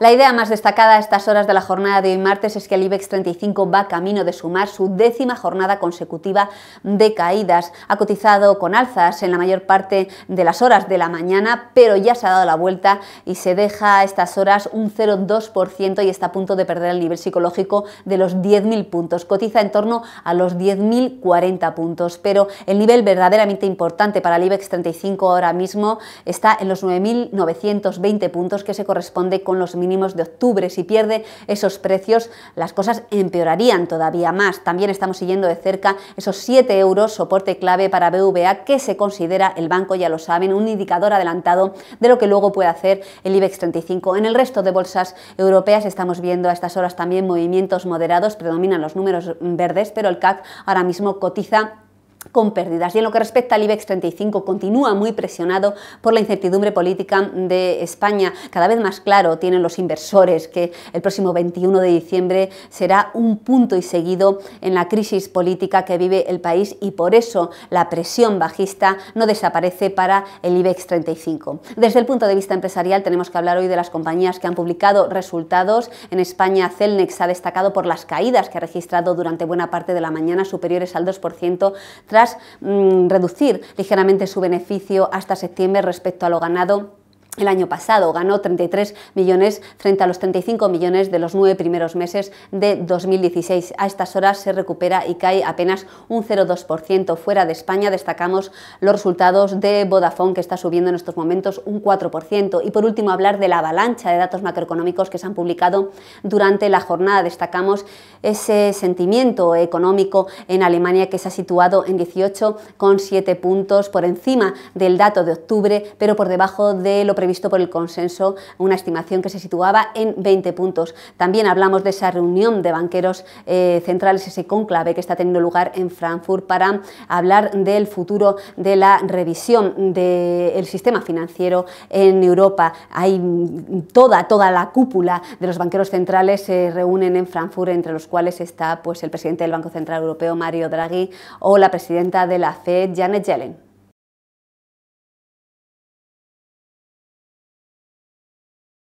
La idea más destacada a estas horas de la jornada de hoy martes es que el IBEX 35 va camino de sumar su décima jornada consecutiva de caídas. Ha cotizado con alzas en la mayor parte de las horas de la mañana, pero ya se ha dado la vuelta y se deja a estas horas un 0,2% y está a punto de perder el nivel psicológico de los 10.000 puntos. Cotiza en torno a los 10.040 puntos, pero el nivel verdaderamente importante para el IBEX 35 ahora mismo está en los 9.920 puntos que se corresponde con los de octubre. Si pierde esos precios, las cosas empeorarían todavía más. También estamos siguiendo de cerca esos 7 euros, soporte clave para BVA, que se considera el banco, ya lo saben, un indicador adelantado de lo que luego puede hacer el IBEX 35. En el resto de bolsas europeas estamos viendo a estas horas también movimientos moderados, predominan los números verdes, pero el CAC ahora mismo cotiza con pérdidas. Y en lo que respecta al IBEX 35, continúa muy presionado por la incertidumbre política de España. Cada vez más claro tienen los inversores que el próximo 21 de diciembre será un punto y seguido en la crisis política que vive el país y por eso la presión bajista no desaparece para el IBEX 35. Desde el punto de vista empresarial tenemos que hablar hoy de las compañías que han publicado resultados. En España Celnex ha destacado por las caídas que ha registrado durante buena parte de la mañana superiores al 2% tras mm, reducir ligeramente su beneficio hasta septiembre respecto a lo ganado el año pasado ganó 33 millones frente a los 35 millones de los nueve primeros meses de 2016. A estas horas se recupera y cae apenas un 0,2%. Fuera de España destacamos los resultados de Vodafone que está subiendo en estos momentos un 4%. Y por último hablar de la avalancha de datos macroeconómicos que se han publicado durante la jornada. Destacamos ese sentimiento económico en Alemania que se ha situado en 18,7 puntos por encima del dato de octubre pero por debajo de lo previsto por el consenso, una estimación que se situaba en 20 puntos. También hablamos de esa reunión de banqueros eh, centrales, ese conclave que está teniendo lugar en Frankfurt para hablar del futuro de la revisión del sistema financiero en Europa. Hay toda, toda la cúpula de los banqueros centrales se reúnen en Frankfurt, entre los cuales está pues, el presidente del Banco Central Europeo, Mario Draghi, o la presidenta de la FED, Janet Yellen.